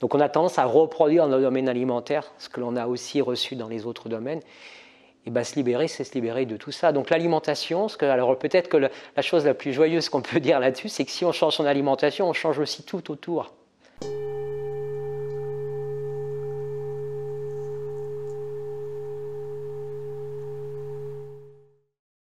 Donc on a tendance à reproduire dans le domaine alimentaire ce que l'on a aussi reçu dans les autres domaines. Et bien se libérer, c'est se libérer de tout ça. Donc l'alimentation, alors peut-être que la chose la plus joyeuse qu'on peut dire là-dessus, c'est que si on change son alimentation, on change aussi tout autour.